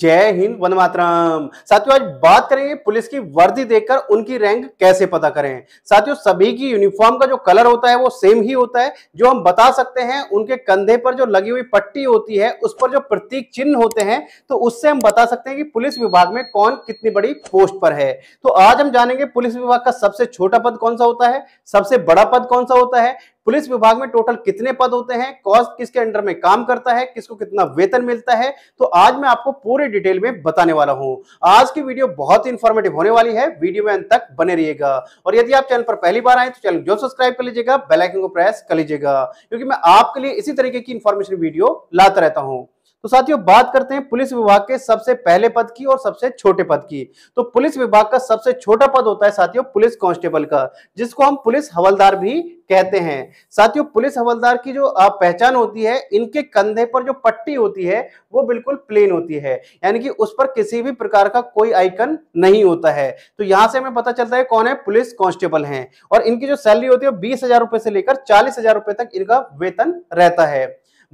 जय हिंद वन मातरम साथियों आज बात करेंगे पुलिस की वर्दी देखकर उनकी रैंक कैसे पता करें साथियों सभी की यूनिफॉर्म का जो कलर होता है वो सेम ही होता है जो हम बता सकते हैं उनके कंधे पर जो लगी हुई पट्टी होती है उस पर जो प्रतीक चिन्ह होते हैं तो उससे हम बता सकते हैं कि पुलिस विभाग में कौन कितनी बड़ी पोस्ट पर है तो आज हम जानेंगे पुलिस विभाग का सबसे छोटा पद कौन सा होता है सबसे बड़ा पद कौन सा होता है पुलिस विभाग में टोटल कितने पद होते हैं कॉस्ट किसके अंडर में काम करता है किसको कितना वेतन मिलता है तो आज मैं आपको पूरे डिटेल में बताने वाला हूं आज की वीडियो बहुत ही इंफॉर्मेटिव होने वाली है वीडियो में अंत तक बने रहिएगा और यदि आप चैनल पर पहली बार आए तो चैनल जो सब्सक्राइब कर लीजिएगा बेलाइकन को प्रेस कर लीजिएगा क्योंकि मैं आपके लिए इसी तरीके की इंफॉर्मेशन वीडियो लाता रहता हूं तो साथियों बात करते हैं पुलिस विभाग के सबसे पहले पद की और सबसे छोटे पद की तो पुलिस विभाग का सबसे छोटा पद होता है साथियों पुलिस कांस्टेबल का जिसको हम पुलिस हवलदार भी कहते हैं साथियों पुलिस हवलदार की जो पहचान होती है इनके कंधे पर जो पट्टी होती है वो बिल्कुल प्लेन होती है यानी कि उस पर किसी भी प्रकार का कोई आइकन नहीं होता है तो यहां से हमें पता चलता है कौन है पुलिस कांस्टेबल हैं और इनकी जो सैलरी होती है बीस हजार रुपए से लेकर चालीस हजार रुपए तक इनका वेतन रहता है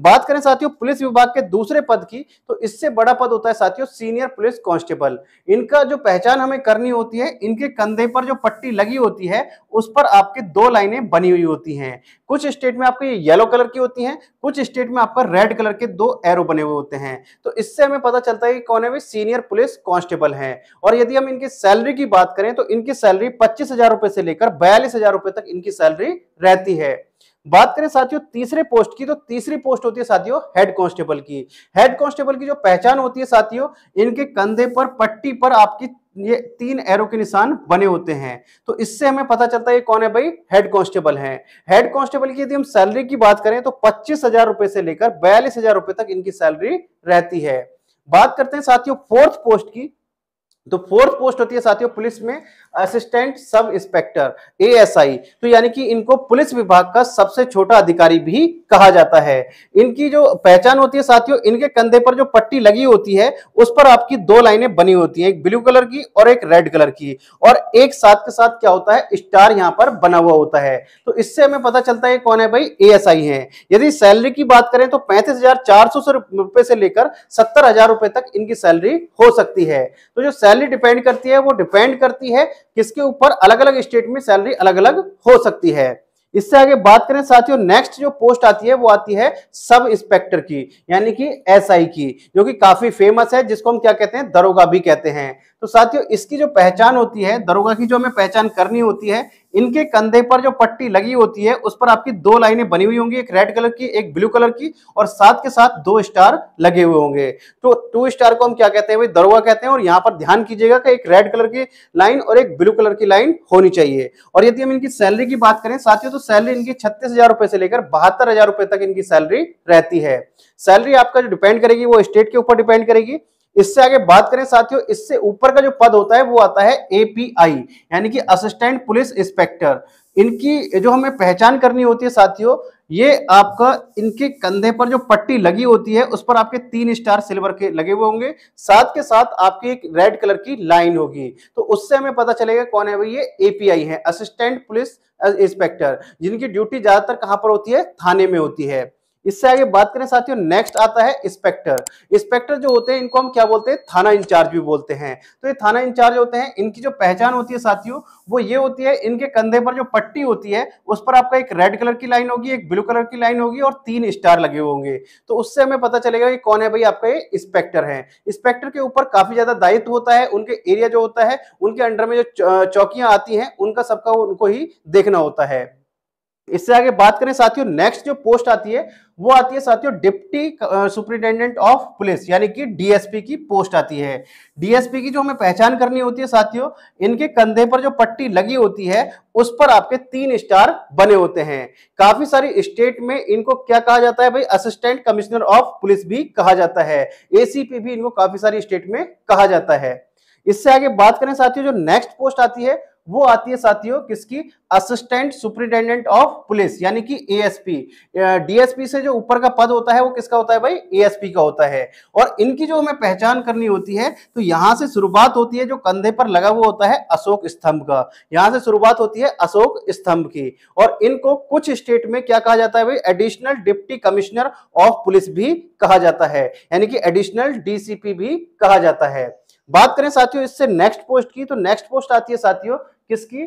बात करें साथियों पुलिस विभाग के दूसरे पद की तो इससे बड़ा पद होता है साथियों सीनियर पुलिस कांस्टेबल इनका जो पहचान हमें करनी होती है इनके कंधे पर जो पट्टी लगी होती है उस पर आपके दो लाइनें बनी हुई होती हैं कुछ स्टेट में आपकी येलो कलर की होती हैं कुछ स्टेट में आपका रेड कलर के दो एरो बने हुए होते हैं तो इससे हमें पता चलता है कि कौन है वे सीनियर पुलिस कांस्टेबल है और यदि हम इनकी सैलरी की बात करें तो इनकी सैलरी पच्चीस हजार रुपए से लेकर बयालीस हजार रुपए तक इनकी सैलरी रहती है बात करें साथियों तीसरे पोस्ट की तो तीसरी पोस्ट होती है साथियों हेड कांस्टेबल की हेड कांस्टेबल की जो पहचान होती है साथियों इनके कंधे पर पट्टी पर आपकी ये तीन एरो के निशान बने होते हैं तो इससे हमें पता चलता है ये कौन है भाई हेड कांस्टेबल है हेड कांस्टेबल की यदि हम सैलरी की बात करें तो पच्चीस हजार रुपए से लेकर बयालीस हजार रुपए तक इनकी सैलरी रहती है बात करते हैं साथियों फोर्थ पोस्ट की तो फोर्थ पोस्ट होती है साथियों पुलिस में असिस्टेंट सब इंस्पेक्टर आई तो यानी कि इनको पुलिस विभाग का सबसे छोटा अधिकारी भी कहा जाता है इनकी जो पहचान होती है साथियों इनके कंधे पर जो पट्टी लगी होती है उस पर आपकी दो लाइनें बनी होती है एक ब्लू कलर की और एक रेड कलर की और एक साथ के साथ क्या होता है स्टार यहाँ पर बना हुआ होता है तो इससे हमें पता चलता है कौन है भाई ए आई है यदि सैलरी की बात करें तो पैंतीस हजार से लेकर सत्तर हजार तक इनकी सैलरी हो सकती है तो जो सैलरी डिपेंड करती है वो डिपेंड करती है किसके ऊपर अलग अलग स्टेट में सैलरी अलग अलग हो सकती है इससे आगे बात करें साथियों नेक्स्ट जो पोस्ट आती है वो आती है सब इंस्पेक्टर की यानी कि एसआई की जो कि काफी फेमस है जिसको हम क्या कहते हैं दरोगा भी कहते हैं तो साथियों इसकी जो पहचान होती है दरोगा की जो हमें पहचान करनी होती है इनके कंधे पर जो पट्टी लगी होती है उस पर आपकी दो लाइनें बनी हुई होंगी एक रेड कलर की एक ब्लू कलर की और साथ के साथ दो स्टार लगे हुए होंगे तो टू स्टार को हम क्या कहते हैं भाई दरोगा कहते हैं और यहाँ पर ध्यान कीजिएगा कि एक रेड कलर की लाइन और एक ब्लू कलर की लाइन होनी चाहिए और यदि हम इनकी सैलरी की बात करें साथियों तो सैलरी इनकी छत्तीस हजार रुपए से लेकर बहत्तर हजार रुपए तक इनकी सैलरी रहती है सैलरी आपका जो डिपेंड करेगी वो स्टेट के ऊपर डिपेंड करेगी इससे आगे बात करें साथियों इससे ऊपर का जो पद होता है वो आता है एपीआई यानी कि असिस्टेंट पुलिस इंस्पेक्टर इनकी जो हमें पहचान करनी होती है साथियों ये आपका इनके कंधे पर जो पट्टी लगी होती है उस पर आपके तीन स्टार सिल्वर के लगे हुए होंगे साथ के साथ आपकी एक रेड कलर की लाइन होगी तो उससे हमें पता चलेगा कौन है भाई ये एपीआई है असिस्टेंट पुलिस इंस्पेक्टर जिनकी ड्यूटी ज्यादातर कहां पर होती है थाने में होती है इससे आगे बात करें साथियों नेक्स्ट आता है इंस्पेक्टर इंस्पेक्टर जो होते हैं इनको हम क्या बोलते हैं थाना इंचार्ज भी बोलते हैं तो ये थाना इंचार्ज होते हैं इनकी जो पहचान होती है साथियों वो ये होती है इनके कंधे पर जो पट्टी होती है उस पर आपका एक रेड कलर की लाइन होगी एक ब्लू कलर की लाइन होगी और तीन स्टार लगे होंगे तो उससे हमें पता चलेगा कि कौन है भाई आपका ये इंस्पेक्टर है इंस्पेक्टर के ऊपर काफी ज्यादा दायित्व होता है उनके एरिया जो होता है उनके अंडर में जो चौकियां आती हैं उनका सबका उनको ही देखना होता है इससे आगे बात करें साथियों नेक्स्ट जो पोस्ट आती है वो आती है साथियों डिप्टी सुप्रिंटेंडेंट ऑफ पुलिस यानी कि डीएसपी की पोस्ट आती है डीएसपी की जो हमें पहचान करनी होती है साथियों इनके कंधे पर जो पट्टी लगी होती है उस पर आपके तीन स्टार बने होते हैं काफी सारी स्टेट में इनको क्या कहा जाता है भाई असिस्टेंट कमिश्नर ऑफ पुलिस भी कहा जाता है एसीपी भी इनको काफी सारी स्टेट में कहा जाता है इससे आगे बात करें साथियों जो नेक्स्ट पोस्ट आती है वो आती है साथियों किसकी असिस्टेंट सुप्रिंटेंडेंट ऑफ पुलिस यानी कि एएसपी डीएसपी से जो ऊपर का पद होता है वो किसका होता है भाई एएसपी का होता है और इनकी जो हमें पहचान करनी होती है तो यहां से शुरुआत होती है जो कंधे पर लगा हुआ होता है अशोक स्तंभ का यहां से शुरुआत होती है अशोक स्तंभ की और इनको कुछ स्टेट में क्या कहा जाता है भाई additional deputy commissioner of police भी कहा जाता है यानी कि एडिशनल डीसीपी भी कहा जाता है बात करें साथियों इससे नेक्स्ट पोस्ट की तो नेक्स्ट पोस्ट आती है साथियों किसकी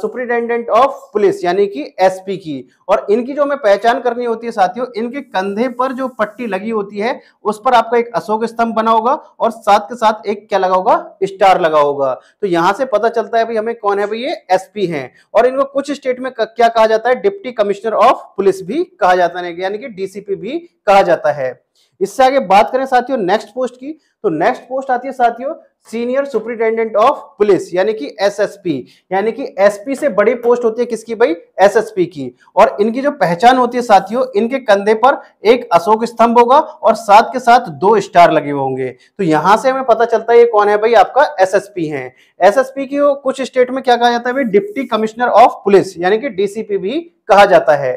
सुपरिटेंडेंट ऑफ पुलिस यानी कि एसपी की और इनकी जो हमें पहचान करनी होती है साथियों इनके कंधे पर जो पट्टी लगी होती है उस पर आपका एक अशोक स्तंभ बना होगा और साथ के साथ एक क्या लगा होगा स्टार लगा होगा तो यहां से पता चलता है भाई हमें कौन है भाई ये एसपी हैं और इनको कुछ स्टेट में क्या कहा जाता है डिप्टी कमिश्नर ऑफ पुलिस भी कहा जाता है यानी कि डीसीपी भी कहा जाता है इससे आगे बात करें साथियों नेक्स्ट पोस्ट की तो नेक्स्ट पोस्ट आती है साथियों सीनियर सुप्रिंटेंडेंट ऑफ पुलिस यानी कि एसएसपी यानी कि एसपी से बड़ी पोस्ट होती है किसकी भाई एसएसपी की और इनकी जो पहचान होती है साथियों इनके कंधे पर एक अशोक स्तंभ होगा और साथ के साथ दो स्टार लगे होंगे तो यहां से हमें पता चलता है ये कौन है भाई आपका एसएसपी है एसएसपी की कुछ स्टेट में क्या कहा जाता है डिप्टी कमिश्नर ऑफ पुलिस यानी कि डीसीपी भी कहा जाता है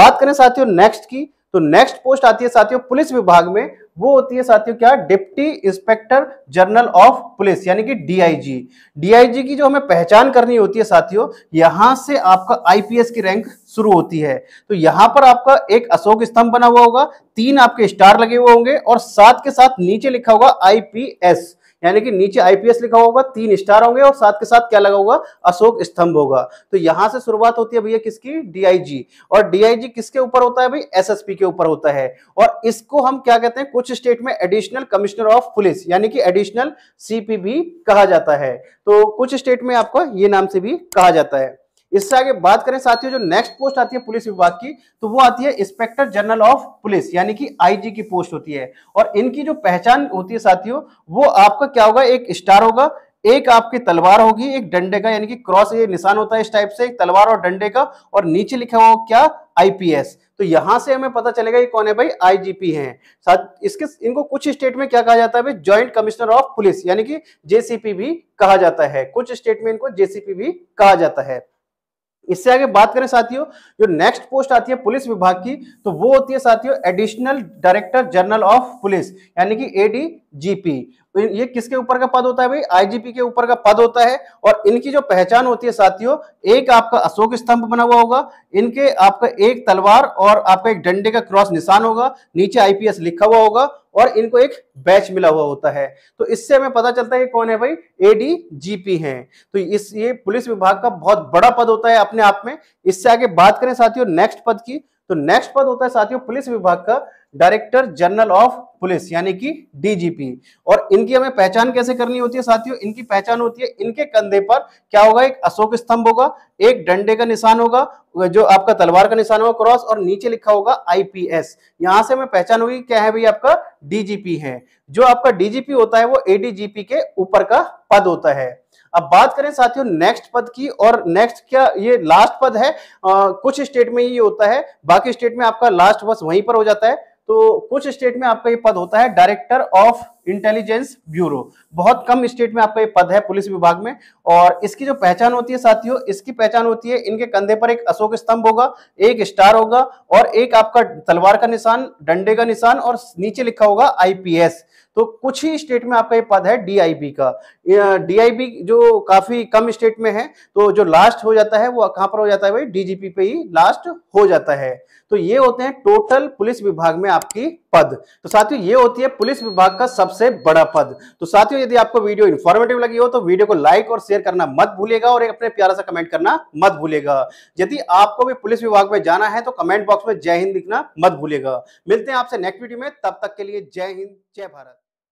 बात करें साथियों नेक्स्ट की तो नेक्स्ट पोस्ट आती है साथियों पुलिस विभाग में वो होती है साथियों क्या deputy inspector general of police यानी कि डीआईजी डीआईजी की जो हमें पहचान करनी होती है साथियों यहां से आपका आईपीएस की रैंक शुरू होती है तो यहां पर आपका एक अशोक स्तंभ बना हुआ होगा तीन आपके स्टार लगे हुए होंगे और साथ के साथ नीचे लिखा होगा आईपीएस यानी कि नीचे आईपीएस लिखा होगा तीन स्टार होंगे और साथ के साथ क्या लगा होगा अशोक स्तंभ होगा तो यहां से शुरुआत होती है भैया किसकी डीआईजी और डीआईजी किसके ऊपर होता है भाई एसएसपी के ऊपर होता है और इसको हम क्या कहते हैं कुछ स्टेट में एडिशनल कमिश्नर ऑफ पुलिस यानी कि एडिशनल भी कहा जाता है तो कुछ स्टेट में आपको ये नाम से भी कहा जाता है इससे आगे बात करें साथियों जो नेक्स्ट पोस्ट आती है पुलिस विभाग की तो वो आती है इंस्पेक्टर जनरल ऑफ पुलिस यानी कि आईजी की पोस्ट होती है और इनकी जो पहचान होती है साथियों वो आपका क्या होगा एक स्टार होगा एक आपकी तलवार होगी एक डंडे का यानी कि क्रॉस ये निशान होता है इस टाइप से एक तलवार और डंडे का और नीचे लिखा हुआ क्या आईपीएस तो यहां से हमें पता चलेगा ये कौन है भाई आईजीपी हैं साथ इसके इनको कुछ स्टेट में क्या कहा जाता है भाई जॉइंट कमिश्नर ऑफ पुलिस यानी कि जेसीपी भी कहा जाता है कुछ स्टेट में इनको जेसीपी भी कहा जाता है इससे आगे बात करें साथियों जो नेक्स्ट पोस्ट आती है पुलिस विभाग की तो वो होती है साथियों additional director general of police यानी कि एडी जीपी तो ये किसके ऊपर का पद होता है भाई आईजीपी के ऊपर का पद होता है और इनकी जो पहचान होती है साथियों एक आपका अशोक स्तंभ बना हुआ होगा इनके आपका एक तलवार और आपका एक डंडे का क्रॉस निशान होगा नीचे आईपीएस लिखा हुआ होगा और इनको एक बैच मिला हुआ होता है तो इससे हमें पता चलता है कि कौन है भाई एडीजीपी हैं तो इस ये पुलिस विभाग का बहुत बड़ा पद होता है अपने आप में इससे आगे बात करें साथियों नेक्स्ट पद की तो नेक्स्ट पद होता है साथियों पुलिस विभाग का डायरेक्टर जनरल ऑफ पुलिस यानी कि डीजीपी और इनकी हमें पहचान कैसे करनी होती है साथियों इनकी पहचान होती है इनके कंधे पर क्या होगा एक अशोक स्तंभ होगा एक डंडे का निशान होगा जो आपका तलवार का निशान होगा क्रॉस और नीचे लिखा होगा आईपीएस यहां से हमें पहचान होगी क्या है भाई आपका डीजीपी है जो आपका डीजीपी होता है वो एडीजीपी के ऊपर का पद होता है अब बात करें साथियों नेक्स्ट पद की और नेक्स्ट क्या ये लास्ट पद है आ, कुछ स्टेट में ये होता है बाकी स्टेट में आपका लास्ट बस वहीं पर हो जाता है तो कुछ स्टेट में आपका ये पद होता है डायरेक्टर ऑफ इंटेलिजेंस ब्यूरो बहुत कम स्टेट में आपका ये पद है पुलिस विभाग में और इसकी जो पहचान होती है साथियों इसकी पहचान होती है इनके कंधे पर एक अशोक स्तंभ होगा एक स्टार होगा और एक आपका तलवार का निशान डंडे का निशान और नीचे लिखा होगा आईपीएस तो कुछ ही स्टेट में आपका ये पद है डीआईबी का डीआईबी जो काफी कम स्टेट में है तो जो लास्ट हो जाता है वो कहां पर हो जाता है भाई डीजीपी पे ही लास्ट हो जाता है तो ये होते हैं टोटल पुलिस विभाग में आपकी पद तो साथियों ये होती है पुलिस विभाग का सबसे बड़ा पद तो साथियों यदि आपको वीडियो इन्फॉर्मेटिव लगी हो तो वीडियो को लाइक और शेयर करना मत भूलेगा और अपने प्यारा सा कमेंट करना मत भूलेगा यदि आपको भी पुलिस विभाग में जाना है तो कमेंट बॉक्स में जय हिंद लिखना मत भूलेगा मिलते हैं आपसे नेक्स्ट वीडियो में तब तक के लिए जय हिंद जय भारत